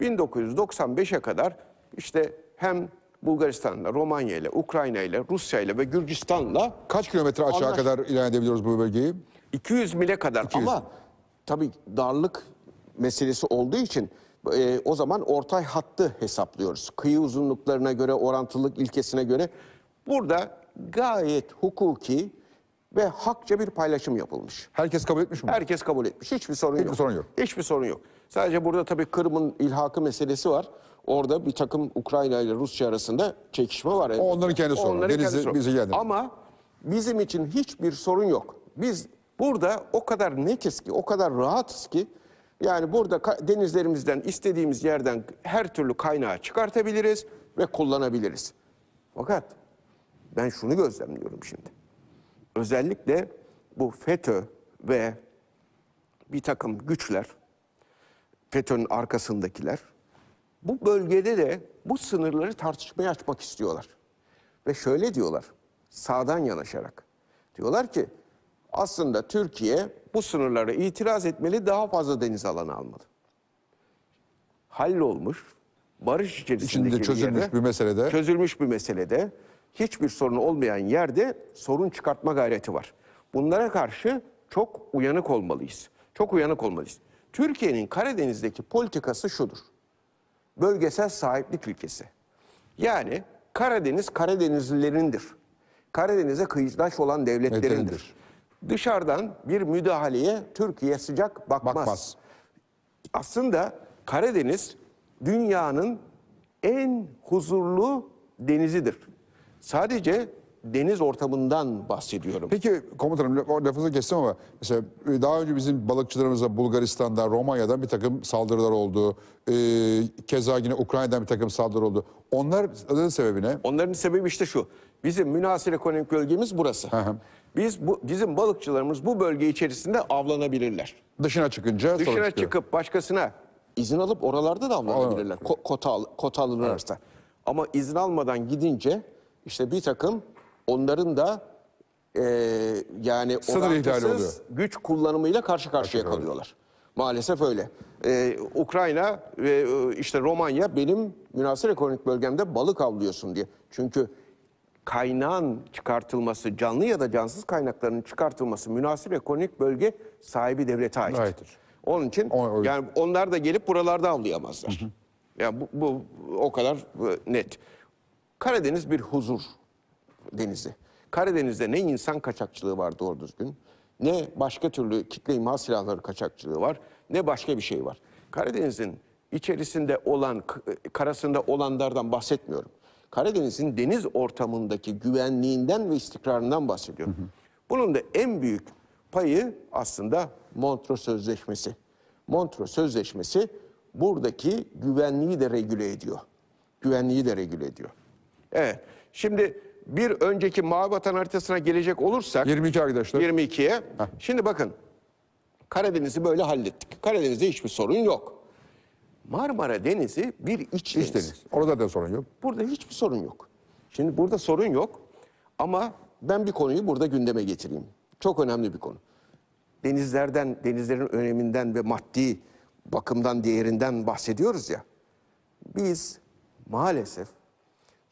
1995'e kadar işte hem Bulgaristan'la, Romanya ile, Ukrayna ile, Rusya ile ve Gürcistan'la Kaç kilometre aşağı Anlaş- kadar ilerleyebiliyoruz bu bölgeyi? 200 mile kadar 200. ama tabii darlık meselesi olduğu için e, o zaman ortay hattı hesaplıyoruz. Kıyı uzunluklarına göre, orantılılık ilkesine göre burada gayet hukuki ve hakça bir paylaşım yapılmış. Herkes kabul etmiş mi? Herkes kabul etmiş. Hiçbir sorun yok. sorun yok. Hiçbir sorun yok. Sadece burada tabii Kırım'ın ilhakı meselesi var. Orada bir takım Ukrayna ile Rusya arasında çekişme var. Elbette. Onların kendi sorunu. Onların Deniz, kendi Bizi geldi. Ama bizim için hiçbir sorun yok. Biz burada o kadar netiz ki, o kadar rahatız ki yani burada denizlerimizden istediğimiz yerden her türlü kaynağı çıkartabiliriz ve kullanabiliriz. Fakat ben şunu gözlemliyorum şimdi. Özellikle bu FETÖ ve bir takım güçler FETÖ'nün arkasındakiler bu bölgede de bu sınırları tartışmaya açmak istiyorlar. Ve şöyle diyorlar, sağdan yanaşarak. Diyorlar ki aslında Türkiye bu sınırlara itiraz etmeli, daha fazla deniz alanı almalı. Hallolmuş, barış içerisindeki İçinde çözülmüş bir, bir meselede. Çözülmüş bir meselede hiçbir sorun olmayan yerde sorun çıkartma gayreti var. Bunlara karşı çok uyanık olmalıyız. Çok uyanık olmalıyız. Türkiye'nin Karadeniz'deki politikası şudur. Bölgesel sahiplik ülkesi. Yani Karadeniz Karadenizlilerindir. Karadeniz'e kıyıdaş olan devletlerindir. Devleterindir. Dışarıdan bir müdahaleye Türkiye sıcak bakmaz. bakmaz. Aslında Karadeniz dünyanın en huzurlu denizidir. Sadece deniz ortamından bahsediyorum. Peki komutanım o lafınızı kestim ama mesela e, daha önce bizim balıkçılarımıza Bulgaristan'da, Romanya'dan bir takım saldırılar oldu. Ee, keza yine Ukrayna'dan bir takım saldırı oldu. Onların sebebi ne? Onların sebebi işte şu. Bizim münasır ekonomik bölgemiz burası. Biz bu, bizim balıkçılarımız bu bölge içerisinde avlanabilirler. Dışına çıkınca Dışına çıkıp başkasına izin alıp oralarda da avlanabilirler. Ko kota, kota alınırsa. Evet. Ama izin almadan gidince işte bir takım onların da e, yani Sınır ihlali güç kullanımıyla karşı karşıya Hakikaten kalıyorlar. Maalesef öyle. Ee, Ukrayna ve e, işte Romanya benim münasır ekonomik bölgemde balık avlıyorsun diye. Çünkü kaynağın çıkartılması, canlı ya da cansız kaynakların çıkartılması münasır ekonomik bölge sahibi devlete aittir. Aittir. Onun için O- o- yani onlar da gelip buralarda avlayamazlar. Yani bu, bu o kadar e, net. Karadeniz bir huzur denizi. Karadeniz'de ne insan kaçakçılığı var doğru düzgün, ne başka türlü kitle imha silahları kaçakçılığı var, ne başka bir şey var. Karadeniz'in içerisinde olan, e, karasında olanlardan bahsetmiyorum. Karadeniz'in deniz ortamındaki güvenliğinden ve istikrarından bahsediyorum. Bunun da en büyük payı aslında Montreux Sözleşmesi. Montreux Sözleşmesi buradaki güvenliği de regüle ediyor. Güvenliği de regüle ediyor. Evet. Şimdi bir önceki mavi vatan haritasına gelecek olursak 22 arkadaşlar. 22'ye. Şimdi bakın. Karadeniz'i böyle hallettik. Karadeniz'de hiçbir sorun yok. Marmara Denizi bir iç, iç deniz. deniz. Orada da sorun yok. Burada hiçbir sorun yok. Şimdi burada sorun yok ama ben bir konuyu burada gündeme getireyim. Çok önemli bir konu. Denizlerden, denizlerin öneminden ve maddi bakımdan, değerinden bahsediyoruz ya. Biz maalesef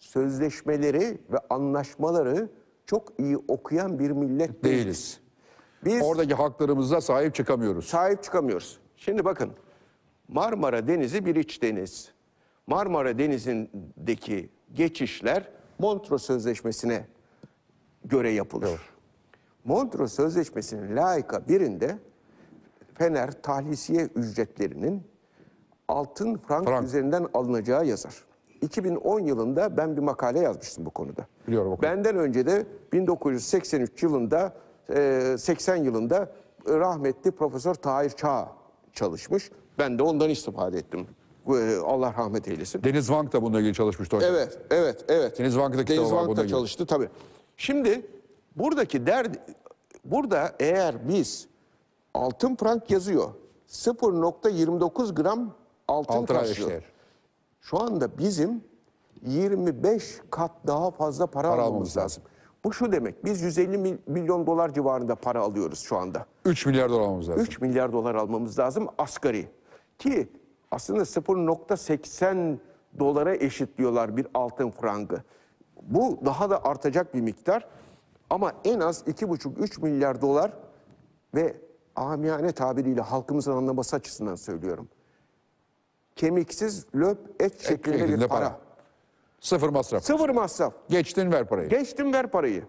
sözleşmeleri ve anlaşmaları çok iyi okuyan bir millet değiliz. değiliz. Biz Oradaki haklarımıza sahip çıkamıyoruz. Sahip çıkamıyoruz. Şimdi bakın Marmara Denizi bir iç deniz. Marmara Denizi'ndeki geçişler Montreux Sözleşmesi'ne göre yapılır. Evet. Montreux Sözleşmesi'nin laika birinde Fener tahlisiye ücretlerinin altın frank, frank üzerinden alınacağı yazar. 2010 yılında ben bir makale yazmıştım bu konuda. Biliyorum. Okudum. Benden önce de 1983 yılında, 80 e, yılında rahmetli Profesör Tahir Çağ çalışmış. Ben de ondan istifade ettim. E, Allah rahmet eylesin. Deniz Wang da bununla ilgili çalışmıştı hocam. Evet, evet, evet. Deniz Vank'da kitabı Deniz Vank da çalıştı tabii. Şimdi buradaki derd, burada eğer biz altın frank yazıyor, 0.29 gram altın Altına karşılığı. Eşler. Şu anda bizim 25 kat daha fazla para, para almamız lazım. lazım. Bu şu demek. Biz 150 milyon dolar civarında para alıyoruz şu anda. 3 milyar dolar almamız lazım. 3 milyar dolar almamız lazım asgari. Ki aslında 0.80 dolara eşitliyorlar bir altın frangı. Bu daha da artacak bir miktar. Ama en az 2,5-3 milyar dolar ve amiyane tabiriyle halkımızın anlaması açısından söylüyorum kemiksiz löp et şeklinde bir para. para. Sıfır masraf. Sıfır masraf. Geçtin ver parayı. Geçtim ver parayı.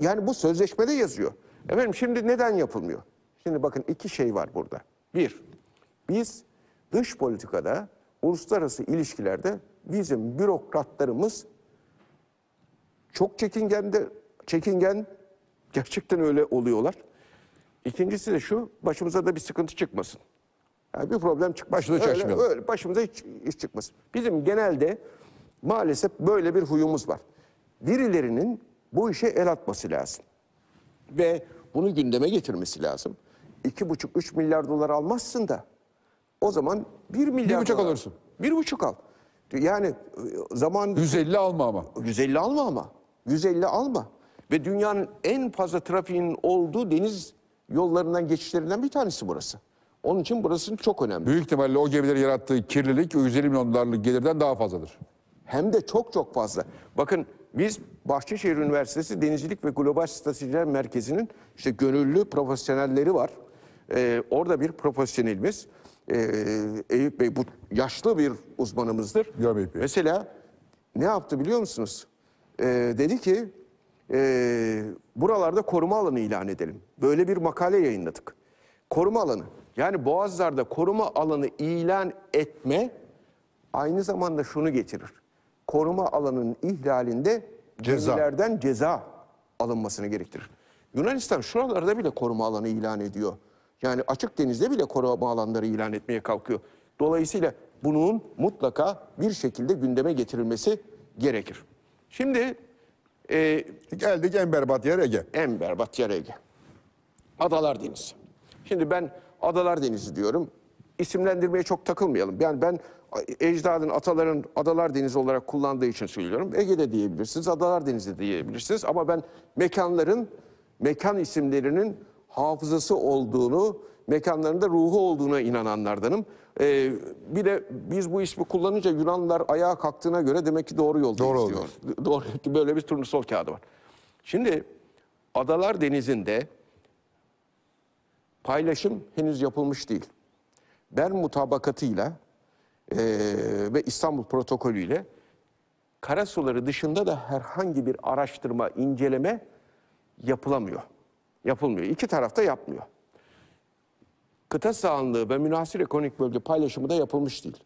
Yani bu sözleşmede yazıyor. Efendim şimdi neden yapılmıyor? Şimdi bakın iki şey var burada. Bir, biz dış politikada, uluslararası ilişkilerde bizim bürokratlarımız çok çekingen de çekingen gerçekten öyle oluyorlar. İkincisi de şu, başımıza da bir sıkıntı çıkmasın. Yani bir problem çıkmaz. Başınıza çalışmayalım. Öyle, başımıza hiç iş çıkmaz. Bizim genelde maalesef böyle bir huyumuz var. Birilerinin bu işe el atması lazım. Ve bunu gündeme getirmesi lazım. 2,5-3 milyar dolar almazsın da o zaman 1 milyar Bir buçuk dolar. alırsın. 1,5 al. Yani e, zaman... 150 alma ama. 150 alma ama. 150 alma. Ve dünyanın en fazla trafiğin olduğu deniz yollarından geçişlerinden bir tanesi burası. Onun için burası çok önemli. Büyük ihtimalle o gemilerin yarattığı kirlilik 150 milyon dolarlık gelirden daha fazladır. Hem de çok çok fazla. Bakın biz Bahçeşehir Üniversitesi Denizcilik ve Global Stratejiler Merkezi'nin işte gönüllü profesyonelleri var. Ee, orada bir profesyonelimiz. Ee, Eyüp Bey bu yaşlı bir uzmanımızdır. Ya Eyüp Bey. Mesela ne yaptı biliyor musunuz? Ee, dedi ki e, buralarda koruma alanı ilan edelim. Böyle bir makale yayınladık. Koruma alanı. Yani boğazlarda koruma alanı ilan etme aynı zamanda şunu getirir. Koruma alanının ihlalinde cezalardan ceza alınmasını gerektirir. Yunanistan şuralarda bile koruma alanı ilan ediyor. Yani açık denizde bile koruma alanları ilan etmeye kalkıyor. Dolayısıyla bunun mutlaka bir şekilde gündeme getirilmesi gerekir. Şimdi e, geldik en berbat yer Ege. En berbat yer Ege. Adalar Denizi. Şimdi ben Adalar Denizi diyorum. İsimlendirmeye çok takılmayalım. Yani ben ecdadın, ataların Adalar Denizi olarak kullandığı için söylüyorum. Ege'de diyebilirsiniz, Adalar Denizi diyebilirsiniz. Ama ben mekanların, mekan isimlerinin hafızası olduğunu, mekanlarında ruhu olduğuna inananlardanım. Ee, bir de biz bu ismi kullanınca Yunanlılar ayağa kalktığına göre demek ki doğru yolda doğru istiyor. Olur. Doğru. Böyle bir turnusol kağıdı var. Şimdi Adalar Denizi'nde Paylaşım henüz yapılmış değil. Bern mutabakatıyla e, ve İstanbul protokolüyle karasuları dışında da herhangi bir araştırma, inceleme yapılamıyor. Yapılmıyor. İki tarafta yapmıyor. Kıta sahanlığı ve münasir ekonomik bölge paylaşımı da yapılmış değil.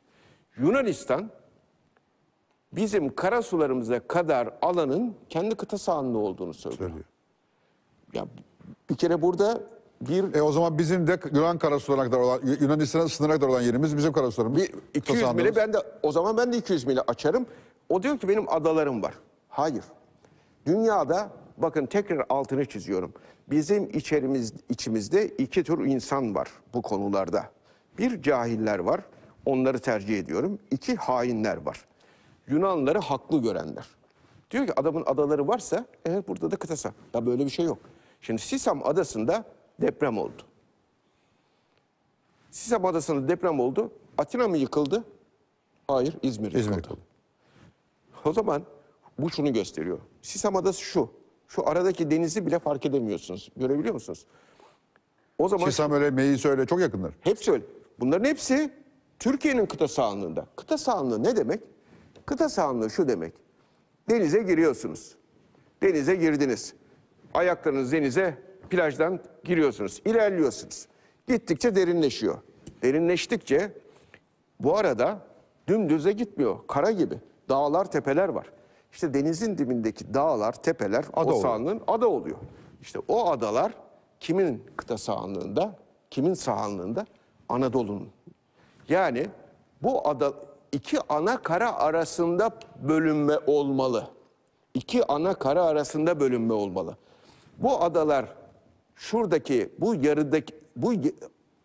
Yunanistan bizim karasularımıza kadar alanın kendi kıta sahanlığı olduğunu söylüyor. söylüyor. Ya bir kere burada bir... E o zaman bizim de Yunan karasularına kadar olan, Yunanistan sınırına kadar olan yerimiz bizim karasularımız. Bir 200 mili ben de, o zaman ben de 200 mili açarım. O diyor ki benim adalarım var. Hayır. Dünyada bakın tekrar altını çiziyorum. Bizim içerimiz, içimizde iki tür insan var bu konularda. Bir cahiller var. Onları tercih ediyorum. İki hainler var. Yunanları haklı görenler. Diyor ki adamın adaları varsa evet burada da kıtası. Ya böyle bir şey yok. Şimdi Sisam adasında deprem oldu. Sisap Adası'nda deprem oldu. Atina mı yıkıldı? Hayır, İzmir İzmir yıkıldı. O zaman bu şunu gösteriyor. Sisam Adası şu. Şu aradaki denizi bile fark edemiyorsunuz. Görebiliyor musunuz? O zaman Sisam öyle, Meis öyle çok yakınlar. Hepsi öyle. Bunların hepsi Türkiye'nin kıta sahanlığında. Kıta sahanlığı ne demek? Kıta sahanlığı şu demek. Denize giriyorsunuz. Denize girdiniz. Ayaklarınız denize plajdan giriyorsunuz, ilerliyorsunuz. Gittikçe derinleşiyor. Derinleştikçe bu arada dümdüze gitmiyor. Kara gibi. Dağlar, tepeler var. İşte denizin dibindeki dağlar, tepeler ada o sahanlığın oluyor. ada oluyor. İşte o adalar kimin kıta sahanlığında, kimin sahanlığında? Anadolu'nun. Yani bu ada iki ana kara arasında bölünme olmalı. İki ana kara arasında bölünme olmalı. Bu adalar şuradaki bu yarıdaki bu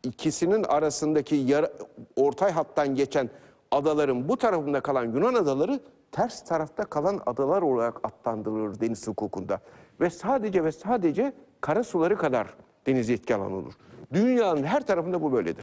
ikisinin arasındaki yarı, ortay hattan geçen adaların bu tarafında kalan Yunan adaları ters tarafta kalan adalar olarak adlandırılır deniz hukukunda. Ve sadece ve sadece kara suları kadar deniz yetki alanı olur. Dünyanın her tarafında bu böyledir.